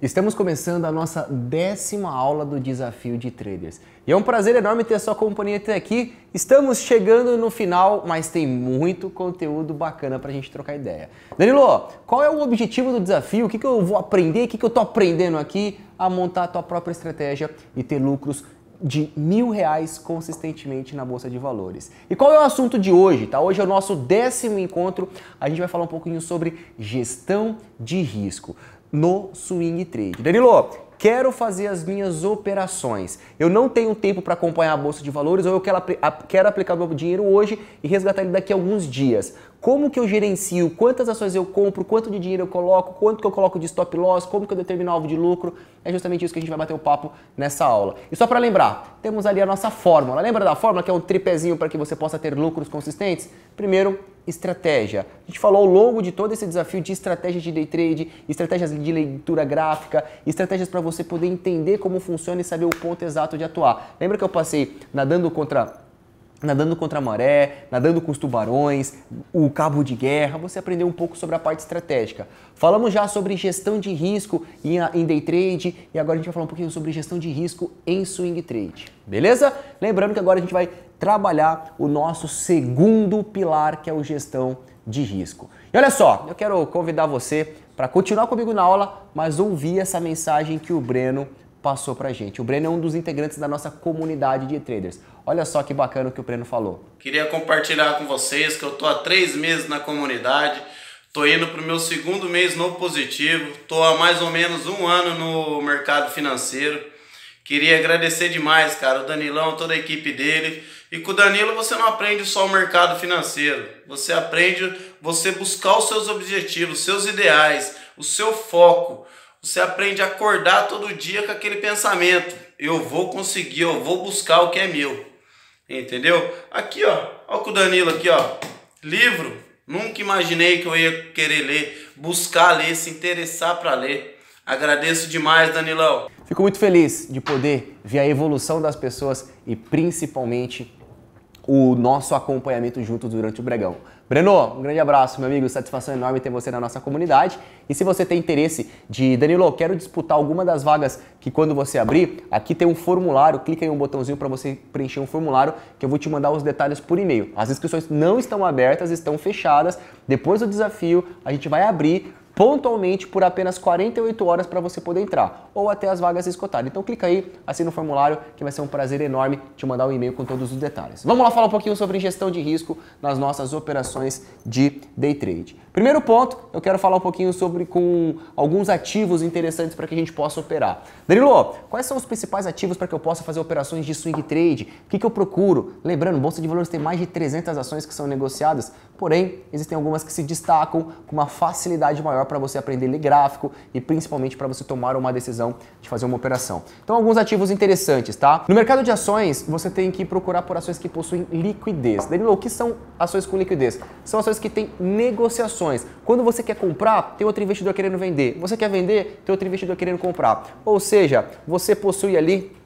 Estamos começando a nossa décima aula do Desafio de Traders. E é um prazer enorme ter a sua companhia até aqui. Estamos chegando no final, mas tem muito conteúdo bacana para a gente trocar ideia. Danilo, qual é o objetivo do desafio? O que, que eu vou aprender? O que, que eu estou aprendendo aqui a montar a tua própria estratégia e ter lucros de mil reais consistentemente na Bolsa de Valores. E qual é o assunto de hoje? Tá? Hoje é o nosso décimo encontro. A gente vai falar um pouquinho sobre gestão de risco no swing trade. Danilo, quero fazer as minhas operações. Eu não tenho tempo para acompanhar a bolsa de valores ou eu quero, quero aplicar meu dinheiro hoje e resgatar ele daqui a alguns dias. Como que eu gerencio? Quantas ações eu compro? Quanto de dinheiro eu coloco? Quanto que eu coloco de stop loss? Como que eu determino o alvo de lucro? É justamente isso que a gente vai bater o papo nessa aula. E só para lembrar, temos ali a nossa fórmula. Lembra da fórmula que é um tripézinho para que você possa ter lucros consistentes? Primeiro, estratégia. A gente falou ao longo de todo esse desafio de estratégias de day trade, estratégias de leitura gráfica, estratégias para você poder entender como funciona e saber o ponto exato de atuar. Lembra que eu passei nadando contra nadando contra a maré, nadando com os tubarões, o cabo de guerra, você aprendeu um pouco sobre a parte estratégica. Falamos já sobre gestão de risco em day trade e agora a gente vai falar um pouquinho sobre gestão de risco em swing trade. Beleza? Lembrando que agora a gente vai trabalhar o nosso segundo pilar, que é o gestão de risco. E olha só, eu quero convidar você para continuar comigo na aula, mas ouvir essa mensagem que o Breno passou para gente. O Breno é um dos integrantes da nossa comunidade de traders. Olha só que bacana o que o Breno falou. Queria compartilhar com vocês que eu tô há três meses na comunidade, tô indo para o meu segundo mês no positivo, tô há mais ou menos um ano no mercado financeiro. Queria agradecer demais, cara, o Danilão, toda a equipe dele e com o Danilo você não aprende só o mercado financeiro, você aprende você buscar os seus objetivos, seus ideais, o seu foco. Você aprende a acordar todo dia com aquele pensamento: eu vou conseguir, eu vou buscar o que é meu. Entendeu? Aqui, ó, ó com o Danilo aqui, ó. Livro, nunca imaginei que eu ia querer ler, buscar ler, se interessar para ler. Agradeço demais, Danilão. Fico muito feliz de poder ver a evolução das pessoas e principalmente o nosso acompanhamento junto durante o Bregão. Breno, um grande abraço, meu amigo. Satisfação enorme ter você na nossa comunidade. E se você tem interesse de, Danilo, quero disputar alguma das vagas que quando você abrir, aqui tem um formulário, clica em um botãozinho para você preencher um formulário que eu vou te mandar os detalhes por e-mail. As inscrições não estão abertas, estão fechadas. Depois do desafio, a gente vai abrir pontualmente por apenas 48 horas para você poder entrar ou até as vagas esgotarem. Então clica aí, assina o formulário que vai ser um prazer enorme te mandar um e-mail com todos os detalhes. Vamos lá falar um pouquinho sobre gestão de risco nas nossas operações de day trade. Primeiro ponto, eu quero falar um pouquinho sobre com alguns ativos interessantes para que a gente possa operar. Danilo, quais são os principais ativos para que eu possa fazer operações de swing trade? O que, que eu procuro? Lembrando, bolsa de valores tem mais de 300 ações que são negociadas, porém existem algumas que se destacam com uma facilidade maior para você aprender a ler gráfico e principalmente para você tomar uma decisão de fazer uma operação. Então, alguns ativos interessantes, tá? No mercado de ações, você tem que procurar por ações que possuem liquidez. Danilo, o que são ações com liquidez? São ações que têm negociações. Quando você quer comprar, tem outro investidor querendo vender. Você quer vender, tem outro investidor querendo comprar. Ou seja, você possui ali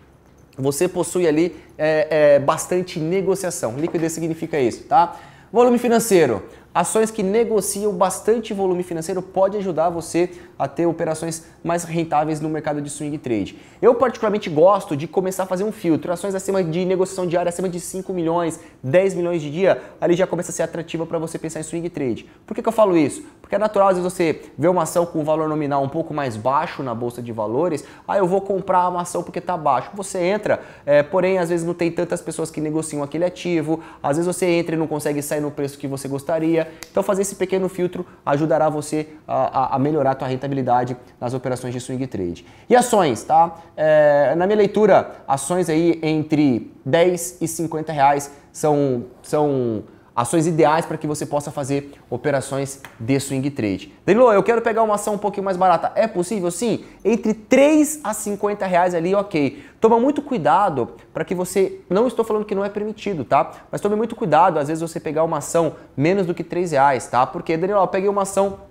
você possui ali é, é, bastante negociação. Liquidez significa isso, tá? Volume financeiro. Ações que negociam bastante volume financeiro pode ajudar você a ter operações mais rentáveis no mercado de swing trade. Eu particularmente gosto de começar a fazer um filtro, ações acima de negociação diária acima de 5 milhões, 10 milhões de dia, ali já começa a ser atrativa para você pensar em swing trade. Por que, que eu falo isso? Porque é natural, às vezes, você vê uma ação com um valor nominal um pouco mais baixo na bolsa de valores, aí ah, eu vou comprar uma ação porque está baixo. Você entra, é, porém, às vezes não tem tantas pessoas que negociam aquele ativo, às vezes você entra e não consegue sair no preço que você gostaria. Então, fazer esse pequeno filtro ajudará você a, a melhorar a tua rentabilidade nas operações de swing trade. E ações, tá? É, na minha leitura, ações aí entre 10 e 50 reais são, são ações ideais para que você possa fazer operações de swing trade. Danilo, eu quero pegar uma ação um pouquinho mais barata. É possível? Sim. Entre 3 a 50 reais ali, ok. Toma muito cuidado para que você... Não estou falando que não é permitido, tá? Mas tome muito cuidado, às vezes você pegar uma ação menos do que 3 reais, tá? Porque, Danilo, eu peguei uma ação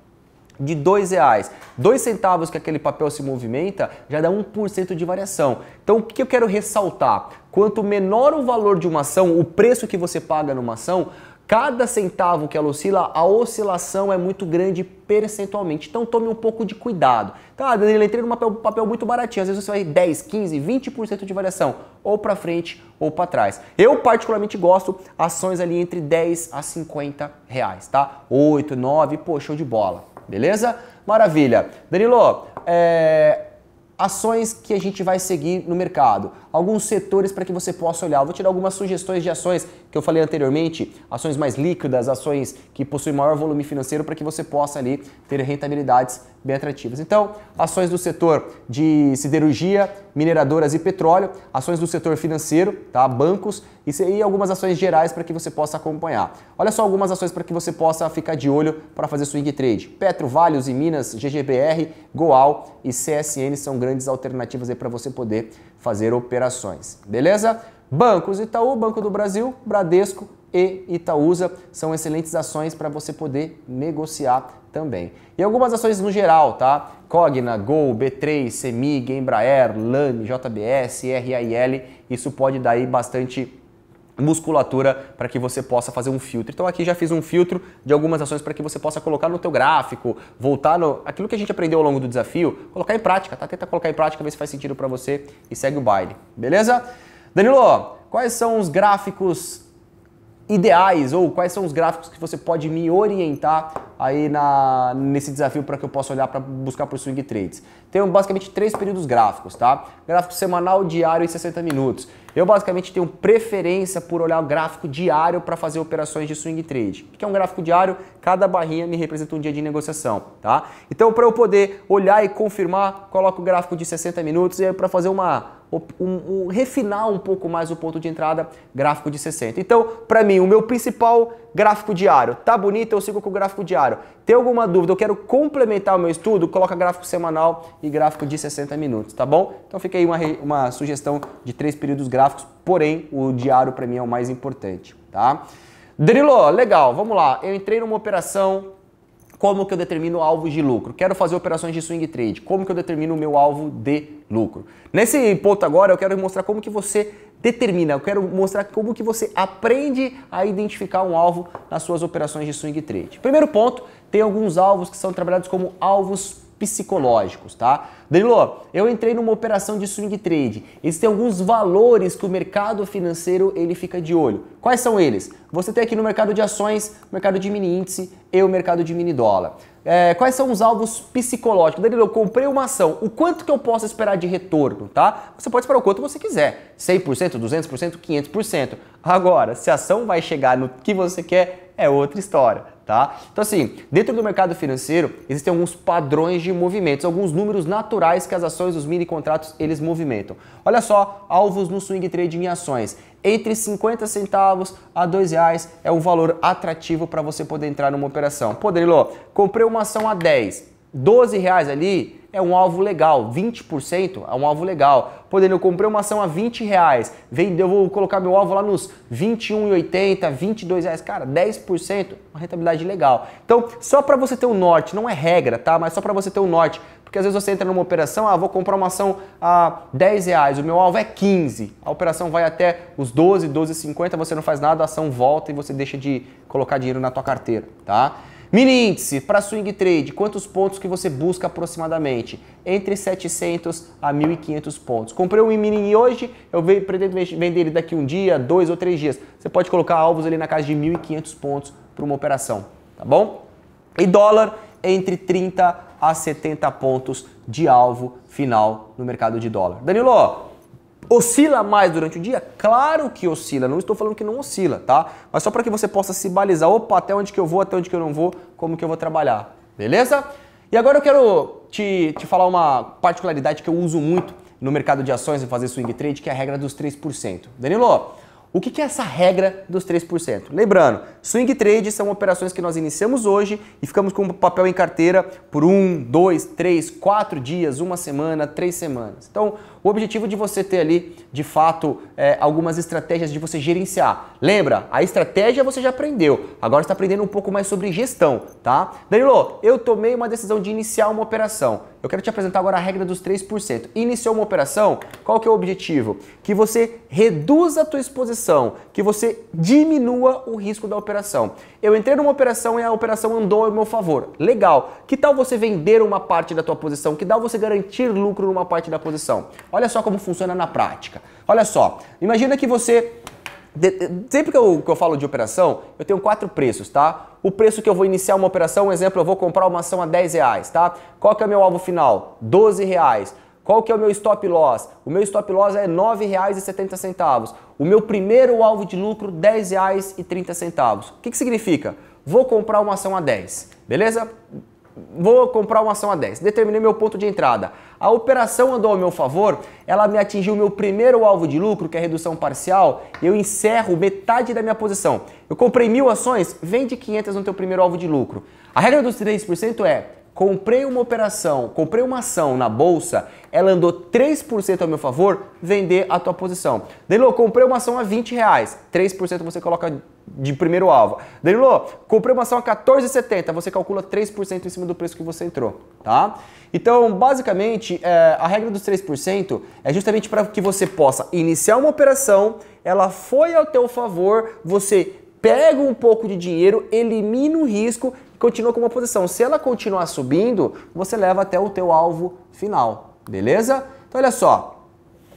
de dois reais. Dois centavos que aquele papel se movimenta já dá 1% de variação. Então o que eu quero ressaltar? Quanto menor o valor de uma ação, o preço que você paga numa ação, cada centavo que ela oscila, a oscilação é muito grande percentualmente. Então tome um pouco de cuidado. Tá, Danilo, entrei num papel, papel, muito baratinho. Às vezes você vai 10, 15, 20% de variação, ou para frente ou para trás. Eu particularmente gosto ações ali entre 10 a 50 reais, tá? 8, 9, pô, show de bola. Beleza? Maravilha. Danilo, é, ações que a gente vai seguir no mercado alguns setores para que você possa olhar. Eu vou tirar algumas sugestões de ações que eu falei anteriormente, ações mais líquidas, ações que possuem maior volume financeiro para que você possa ali ter rentabilidades bem atrativas. Então, ações do setor de siderurgia, mineradoras e petróleo, ações do setor financeiro, tá? bancos e algumas ações gerais para que você possa acompanhar. Olha só algumas ações para que você possa ficar de olho para fazer swing trade. Petro, e Minas, GGBR, Goal e CSN são grandes alternativas para você poder fazer operações. Beleza? Bancos Itaú, Banco do Brasil, Bradesco e Itaúsa são excelentes ações para você poder negociar também. E algumas ações no geral, tá? Cogna, Gol, B3, Semig, Embraer, LAN, JBS, RAL, isso pode dar aí bastante musculatura para que você possa fazer um filtro. Então aqui já fiz um filtro de algumas ações para que você possa colocar no teu gráfico, voltar no aquilo que a gente aprendeu ao longo do desafio, colocar em prática, tá? Tenta colocar em prática, ver se faz sentido para você e segue o baile. Beleza? Danilo, quais são os gráficos ideais ou quais são os gráficos que você pode me orientar aí na, nesse desafio para que eu possa olhar para buscar por swing trades. Tem basicamente três períodos gráficos, tá? Gráfico semanal, diário e 60 minutos. Eu basicamente tenho preferência por olhar o gráfico diário para fazer operações de swing trade. O que é um gráfico diário? Cada barrinha me representa um dia de negociação, tá? Então, para eu poder olhar e confirmar, coloco o gráfico de 60 minutos e para fazer uma o, um, um, refinar um pouco mais o ponto de entrada, gráfico de 60. Então, para mim, o meu principal gráfico diário, tá bonito, eu sigo com o gráfico diário. Tem alguma dúvida, eu quero complementar o meu estudo, coloca gráfico semanal e gráfico de 60 minutos, tá bom? Então fica aí uma, uma sugestão de três períodos gráficos, porém o diário para mim é o mais importante, tá? Drilo, legal, vamos lá. Eu entrei numa operação como que eu determino alvos de lucro? Quero fazer operações de swing trade. Como que eu determino o meu alvo de lucro? Nesse ponto agora eu quero mostrar como que você determina, eu quero mostrar como que você aprende a identificar um alvo nas suas operações de swing trade. Primeiro ponto, tem alguns alvos que são trabalhados como alvos psicológicos, tá? Danilo, eu entrei numa operação de swing trade. Existem alguns valores que o mercado financeiro ele fica de olho. Quais são eles? Você tem aqui no mercado de ações, mercado de mini índice e o mercado de mini dólar. É, quais são os alvos psicológicos? Danilo, eu comprei uma ação, o quanto que eu posso esperar de retorno, tá? Você pode esperar o quanto você quiser, 100%, 200%, 500%. Agora, se a ação vai chegar no que você quer, é outra história tá? Então assim, dentro do mercado financeiro existem alguns padrões de movimentos, alguns números naturais que as ações, os mini contratos, eles movimentam. Olha só, alvos no swing trade em ações entre 50 centavos a 2 reais é um valor atrativo para você poder entrar numa operação. Pô, comprei uma ação a 10, 12 reais ali é um alvo legal, 20% é um alvo legal. Podendo, eu comprei uma ação a 20 reais, vendeu, vou colocar meu alvo lá nos 21,80, 22 reais, cara, 10%, uma rentabilidade legal. Então, só para você ter um norte, não é regra, tá? Mas só para você ter um norte, porque às vezes você entra numa operação, ah, vou comprar uma ação a 10 reais, o meu alvo é 15, a operação vai até os 12, 12,50, você não faz nada, a ação volta e você deixa de colocar dinheiro na tua carteira, tá? Mini índice para swing trade, quantos pontos que você busca aproximadamente? Entre 700 a 1.500 pontos. Comprei um mini hoje, eu pretendo vender ele daqui um dia, dois ou três dias. Você pode colocar alvos ali na casa de 1.500 pontos para uma operação, tá bom? E dólar entre 30 a 70 pontos de alvo final no mercado de dólar. Danilo, Oscila mais durante o dia? Claro que oscila, não estou falando que não oscila, tá? Mas só para que você possa se balizar, opa, até onde que eu vou, até onde que eu não vou, como que eu vou trabalhar, beleza? E agora eu quero te, te falar uma particularidade que eu uso muito no mercado de ações e fazer swing trade, que é a regra dos 3%. Danilo, o que é essa regra dos 3%? Lembrando, swing trade são operações que nós iniciamos hoje e ficamos com o papel em carteira por um, dois, três, quatro dias, uma semana, três semanas. Então, o objetivo de você ter ali, de fato, é, algumas estratégias de você gerenciar. Lembra, a estratégia você já aprendeu, agora está aprendendo um pouco mais sobre gestão, tá? Danilo, eu tomei uma decisão de iniciar uma operação. Eu quero te apresentar agora a regra dos 3%. Iniciou uma operação, qual que é o objetivo? Que você reduza a tua exposição, que você diminua o risco da operação. Eu entrei numa operação e a operação andou ao meu favor. Legal. Que tal você vender uma parte da tua posição? Que tal você garantir lucro numa parte da posição? Olha só como funciona na prática. Olha só. Imagina que você de, sempre que eu, que eu falo de operação, eu tenho quatro preços, tá? O preço que eu vou iniciar uma operação, um exemplo, eu vou comprar uma ação a 10 reais, tá? Qual que é o meu alvo final? 12 reais. Qual que é o meu stop loss? O meu stop loss é R$ 9,70. O meu primeiro alvo de lucro, R$ 10,30. O que, que significa? Vou comprar uma ação a 10, beleza? vou comprar uma ação a 10, determinei meu ponto de entrada. A operação andou ao meu favor, ela me atingiu meu primeiro alvo de lucro, que é a redução parcial, eu encerro metade da minha posição. Eu comprei mil ações, vende 500 no teu primeiro alvo de lucro. A regra dos 3% é, comprei uma operação, comprei uma ação na bolsa, ela andou 3% ao meu favor, vender a tua posição. Leilô, comprei uma ação a 20 reais, 3% você coloca de primeiro alvo. Danilo, comprei uma ação a 14,70, você calcula 3% em cima do preço que você entrou, tá? Então, basicamente, é, a regra dos 3% é justamente para que você possa iniciar uma operação, ela foi ao teu favor, você pega um pouco de dinheiro, elimina o risco e continua com uma posição. Se ela continuar subindo, você leva até o teu alvo final, beleza? Então, olha só,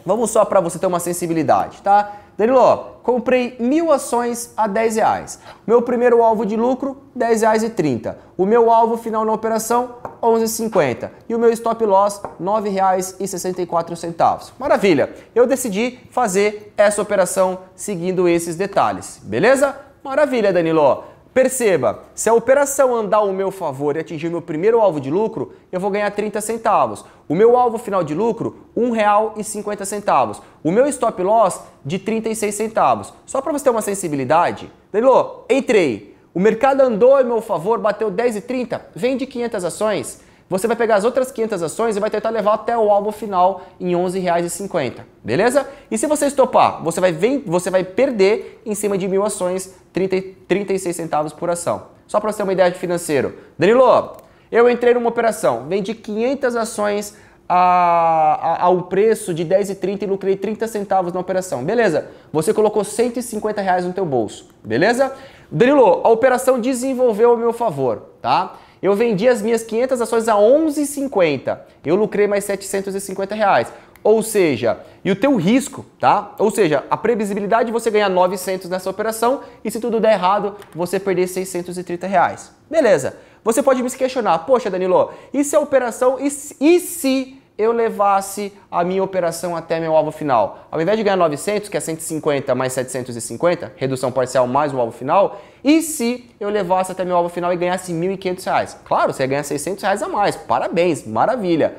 vamos só para você ter uma sensibilidade, tá? Danilo, comprei mil ações a 10 reais. Meu primeiro alvo de lucro, 10 reais e 30. O meu alvo final na operação, 11,50. E o meu stop loss, R$ centavos. Maravilha! Eu decidi fazer essa operação seguindo esses detalhes, beleza? Maravilha, Danilo! Perceba, se a operação andar ao meu favor e atingir o meu primeiro alvo de lucro, eu vou ganhar 30 centavos. O meu alvo final de lucro, R$ 1,50. O meu stop loss, de 36 centavos. Só para você ter uma sensibilidade. Leilô, entrei. O mercado andou ao meu favor, bateu 10,30, vende 500 ações. Você vai pegar as outras 500 ações e vai tentar levar até o alvo final em R$ 11,50, beleza? E se você estopar, você vai, você vai perder em cima de mil ações 30, 36 centavos por ação. Só para você ter uma ideia de financeiro. Danilo, eu entrei numa operação, vendi 500 ações a, a, ao preço de 10,30 e lucrei 30 centavos na operação. Beleza, você colocou 150 reais no teu bolso, beleza? Danilo, a operação desenvolveu ao meu favor, tá? Eu vendi as minhas 500 ações a 11,50. Eu lucrei mais 750 reais. Ou seja, e o teu risco, tá? Ou seja, a previsibilidade de você ganhar 900 nessa operação e se tudo der errado, você perder 630 reais. Beleza. Você pode me questionar, poxa Danilo, e se a operação, e se eu levasse a minha operação até meu alvo final. Ao invés de ganhar 900, que é 150 mais 750, redução parcial mais o alvo final, e se eu levasse até meu alvo final e ganhasse 1.500 reais? Claro, você ganha ganhar 600 reais a mais, parabéns, maravilha.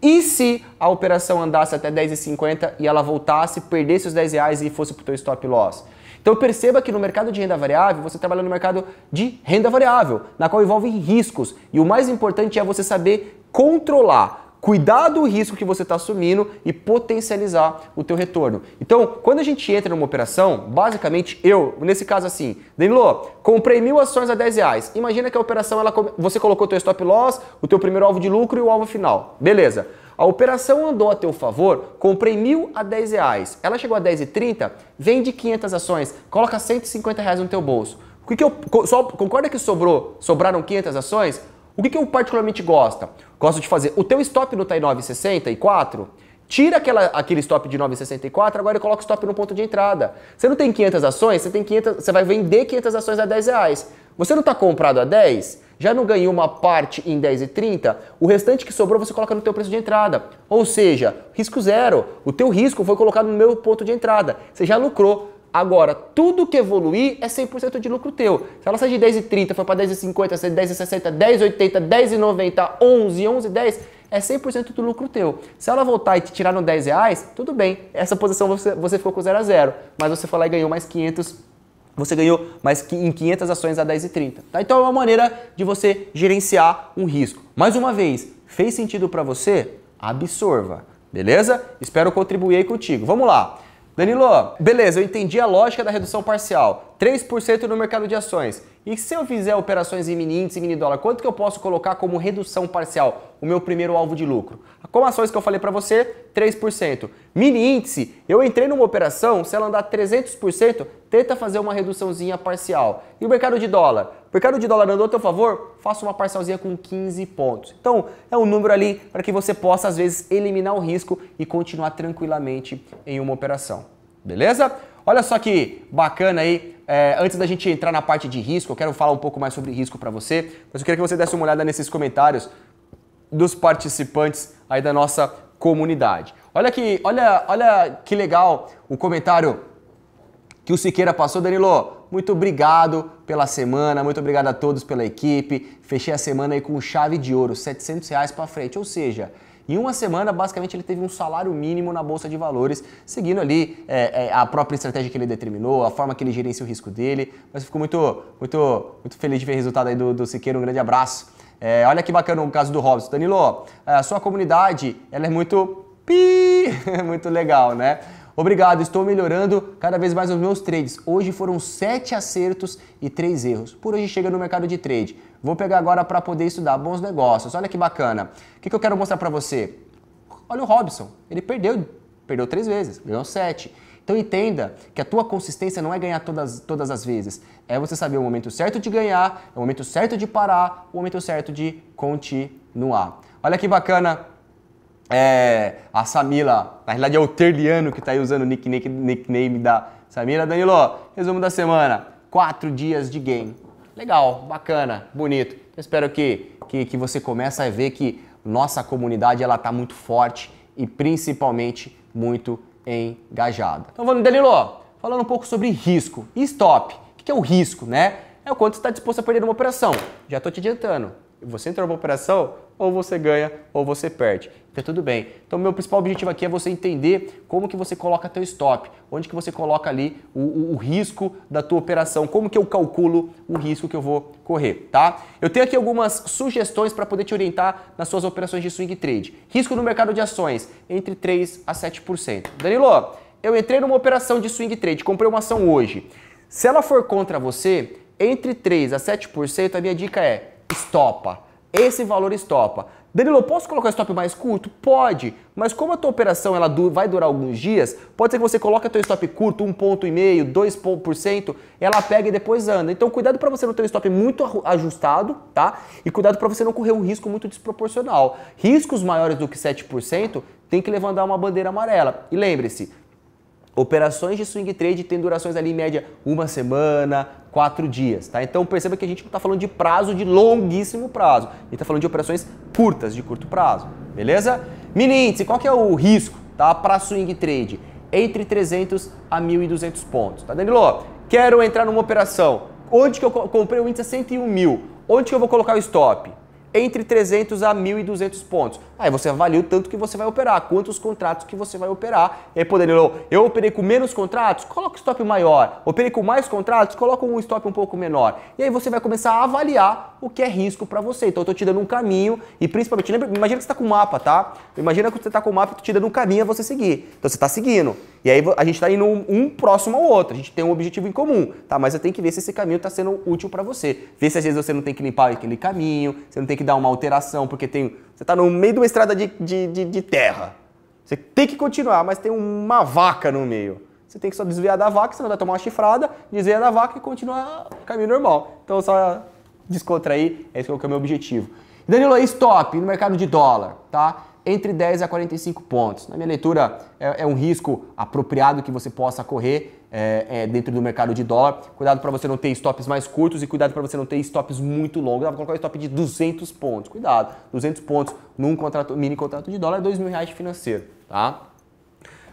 E se a operação andasse até 10,50 e ela voltasse, perdesse os 10 reais e fosse para o seu stop loss? Então perceba que no mercado de renda variável, você trabalha no mercado de renda variável, na qual envolve riscos. E o mais importante é você saber controlar cuidar do risco que você está assumindo e potencializar o teu retorno. Então, quando a gente entra numa operação, basicamente eu, nesse caso assim, Danilo, comprei mil ações a 10 reais. Imagina que a operação, ela, você colocou o teu stop loss, o teu primeiro alvo de lucro e o alvo final. Beleza. A operação andou a teu favor, comprei mil a 10 reais. Ela chegou a 10,30, vende 500 ações, coloca 150 reais no teu bolso. O que, que eu, só, concorda que sobrou, sobraram 500 ações? O que, que eu particularmente gosto? Gosto de fazer o teu stop no TAI 964, tira aquela, aquele stop de 964, agora coloca o stop no ponto de entrada. Você não tem 500 ações, você tem 500, você vai vender 500 ações a 10 reais. Você não está comprado a 10, já não ganhou uma parte em 10,30, o restante que sobrou você coloca no teu preço de entrada. Ou seja, risco zero. O teu risco foi colocado no meu ponto de entrada. Você já lucrou. Agora, tudo que evoluir é 100% de lucro teu. Se ela sai de 10,30, foi para 10,50, 10,60, 10,80, 10,90, 11, 11,10, é 100% do lucro teu. Se ela voltar e te tirar no 10 reais, tudo bem. Essa posição você, você ficou com 0 a 0, mas você foi lá e ganhou mais 500 você ganhou mais em 500 ações a 10,30. Tá? Então é uma maneira de você gerenciar um risco. Mais uma vez, fez sentido para você? Absorva, beleza? Espero contribuir aí contigo. Vamos lá. Danilo, beleza, eu entendi a lógica da redução parcial. 3% no mercado de ações. E se eu fizer operações em mini índice e mini dólar, quanto que eu posso colocar como redução parcial, o meu primeiro alvo de lucro? Como ações que eu falei para você, 3%. Mini índice, eu entrei numa operação, se ela andar 300%, tenta fazer uma reduçãozinha parcial. E o mercado de dólar? Mercado de dólar andou a teu favor? Faça uma parcelzinha com 15 pontos. Então, é um número ali para que você possa, às vezes, eliminar o risco e continuar tranquilamente em uma operação. Beleza? Olha só que bacana aí. É, antes da gente entrar na parte de risco, eu quero falar um pouco mais sobre risco para você, mas eu queria que você desse uma olhada nesses comentários dos participantes aí da nossa comunidade. Olha que, olha, olha que legal o comentário que o Siqueira passou, Danilo muito obrigado pela semana, muito obrigado a todos pela equipe. Fechei a semana aí com chave de ouro, 700 reais para frente, ou seja, em uma semana, basicamente, ele teve um salário mínimo na Bolsa de Valores, seguindo ali é, é, a própria estratégia que ele determinou, a forma que ele gerencia o risco dele. Mas ficou muito, muito, muito feliz de ver o resultado aí do, do Siqueira. Um grande abraço. É, olha que bacana o caso do Robson. Danilo, a sua comunidade ela é muito pi, muito legal, né? Obrigado, estou melhorando cada vez mais os meus trades. Hoje foram 7 acertos e 3 erros. Por hoje chega no mercado de trade. Vou pegar agora para poder estudar bons negócios. Olha que bacana. O que, que eu quero mostrar para você? Olha o Robson, ele perdeu, perdeu três vezes, ganhou sete. Então entenda que a tua consistência não é ganhar todas, todas as vezes, é você saber o momento certo de ganhar, é o momento certo de parar, o momento certo de continuar. Olha que bacana é, a Samila, na realidade é o Terliano que está aí usando o nick, nick, nickname da Samila. Danilo, resumo da semana: quatro dias de game. Legal, bacana, bonito. Eu espero que, que, que você comece a ver que nossa comunidade ela está muito forte e principalmente muito engajada. Então vamos, Danilo, falando um pouco sobre risco e stop. O que é o risco, né? É o quanto você está disposto a perder uma operação. Já estou te adiantando. Você entrou numa operação, ou você ganha ou você perde. Então tudo bem. Então meu principal objetivo aqui é você entender como que você coloca teu stop, onde que você coloca ali o, o, o, risco da tua operação, como que eu calculo o risco que eu vou correr, tá? Eu tenho aqui algumas sugestões para poder te orientar nas suas operações de swing trade. Risco no mercado de ações entre 3 a 7%. Danilo, eu entrei numa operação de swing trade, comprei uma ação hoje. Se ela for contra você, entre 3 a 7%, a minha dica é estopa esse valor estopa. Danilo, posso colocar stop mais curto? Pode, mas como a tua operação ela vai durar alguns dias, pode ser que você coloque a tua stop curto, 1,5%, 2%, ela pega e depois anda. Então cuidado para você não ter um stop muito ajustado, tá? E cuidado para você não correr um risco muito desproporcional. Riscos maiores do que 7% tem que levantar uma bandeira amarela. E lembre-se, Operações de swing trade têm durações ali em média uma semana, quatro dias, tá? Então perceba que a gente não está falando de prazo de longuíssimo prazo, a gente está falando de operações curtas, de curto prazo, beleza? Mini índice, qual que é o risco tá? para swing trade? Entre 300 a 1.200 pontos, tá Danilo? Quero entrar numa operação, onde que eu comprei o índice a 101 mil, onde que eu vou colocar o stop? entre 300 a 1.200 pontos. Aí você avalia o tanto que você vai operar, quantos contratos que você vai operar. E aí eu operei com menos contratos, coloca um stop maior. Operei com mais contratos, coloca um stop um pouco menor. E aí você vai começar a avaliar o que é risco para você. Então eu tô te dando um caminho e principalmente, lembra, imagina que você está com o mapa, tá? Imagina que você está com o mapa, e estou te dando um caminho a você seguir. Então você está seguindo. E aí a gente está indo um, próximo ao outro, a gente tem um objetivo em comum, tá? Mas eu tenho que ver se esse caminho está sendo útil para você. Ver se às vezes você não tem que limpar aquele caminho, você não tem que dar uma alteração, porque tem, você está no meio de uma estrada de, de, de, de terra. Você tem que continuar, mas tem uma vaca no meio. Você tem que só desviar da vaca, senão vai tomar uma chifrada, desviar da vaca e continuar o caminho normal. Então só descontrair, esse é o é meu objetivo. Danilo, aí stop no mercado de dólar, tá? entre 10 a 45 pontos. Na minha leitura, é, é um risco apropriado que você possa correr é, é, dentro do mercado de dólar. Cuidado para você não ter stops mais curtos e cuidado para você não ter stops muito longos. Dá para colocar um stop de 200 pontos. Cuidado, 200 pontos num contrato, mini contrato de dólar é 2 mil reais financeiro. Tá?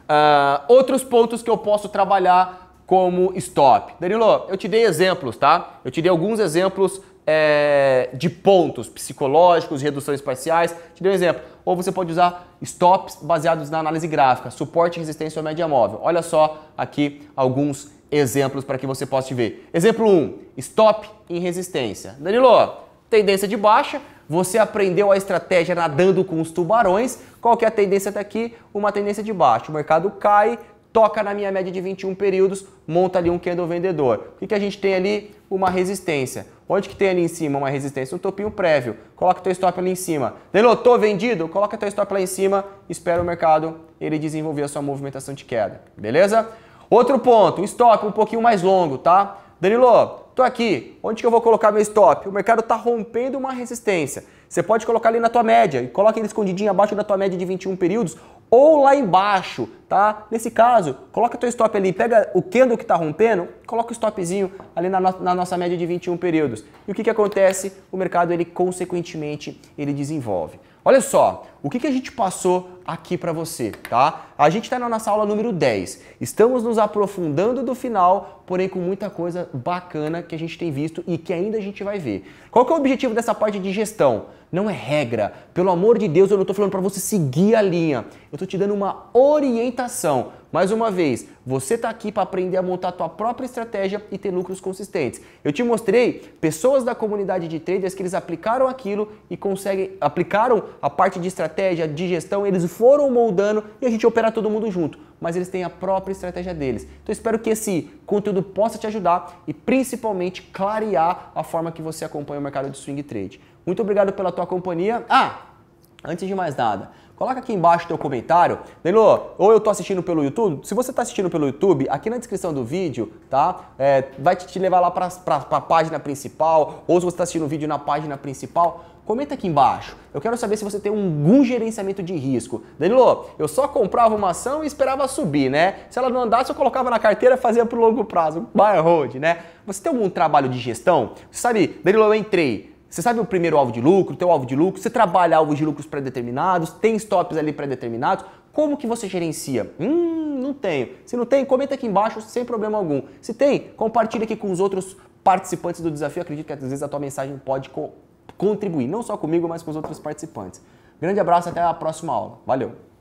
Uh, outros pontos que eu posso trabalhar como stop. Danilo, eu te dei exemplos, tá? Eu te dei alguns exemplos é, de pontos psicológicos, reduções parciais. Te dei um exemplo. Ou você pode usar stops baseados na análise gráfica, suporte, e resistência ou média móvel. Olha só aqui alguns exemplos para que você possa ver. Exemplo 1, um, stop em resistência. Danilo, tendência de baixa, você aprendeu a estratégia nadando com os tubarões. Qual que é a tendência até aqui? Uma tendência de baixa. O mercado cai, toca na minha média de 21 períodos, monta ali um candle vendedor. O que, que a gente tem ali? Uma resistência. Onde que tem ali em cima uma resistência? Um topinho prévio. Coloca teu stop ali em cima. Delotou, vendido? Coloca teu stop lá em cima, espera o mercado ele desenvolver a sua movimentação de queda. Beleza? Outro ponto, um stop um pouquinho mais longo, tá? Danilo, tô aqui, onde que eu vou colocar meu stop? O mercado está rompendo uma resistência. Você pode colocar ali na tua média e coloca ele escondidinho abaixo da tua média de 21 períodos ou lá embaixo, tá? Nesse caso, coloca teu stop ali, pega o candle que está rompendo, coloca o stopzinho ali na, no na, nossa média de 21 períodos. E o que, que acontece? O mercado ele consequentemente ele desenvolve. Olha só, o que, que a gente passou aqui para você, tá? A gente está na nossa aula número 10. Estamos nos aprofundando do final, porém com muita coisa bacana que a gente tem visto e que ainda a gente vai ver. Qual que é o objetivo dessa parte de gestão? Não é regra. Pelo amor de Deus, eu não estou falando para você seguir a linha. Eu estou te dando uma orientação mais uma vez, você está aqui para aprender a montar a tua própria estratégia e ter lucros consistentes. Eu te mostrei pessoas da comunidade de traders que eles aplicaram aquilo e conseguem aplicaram a parte de estratégia, de gestão, eles foram moldando e a gente opera todo mundo junto, mas eles têm a própria estratégia deles. Então espero que esse conteúdo possa te ajudar e principalmente clarear a forma que você acompanha o mercado de swing trade. Muito obrigado pela tua companhia. Ah, antes de mais nada, Coloca aqui embaixo teu comentário. Leilô, ou eu tô assistindo pelo YouTube. Se você tá assistindo pelo YouTube, aqui na descrição do vídeo, tá? É, vai te levar lá pra, pra, pra página principal, ou se você tá assistindo o vídeo na página principal, Comenta aqui embaixo. Eu quero saber se você tem algum gerenciamento de risco. Danilo, eu só comprava uma ação e esperava subir, né? Se ela não andasse, eu colocava na carteira e fazia pro longo prazo. Buy and hold, né? Você tem algum trabalho de gestão? Você sabe, Danilo, eu entrei você sabe o primeiro alvo de lucro, o teu alvo de lucro, você trabalha alvos de lucros pré-determinados, tem stops ali pré-determinados. Como que você gerencia? Hum, não tenho. Se não tem, comenta aqui embaixo sem problema algum. Se tem, compartilha aqui com os outros participantes do desafio. Acredito que às vezes a tua mensagem pode co contribuir, não só comigo, mas com os outros participantes. Grande abraço, até a próxima aula. Valeu!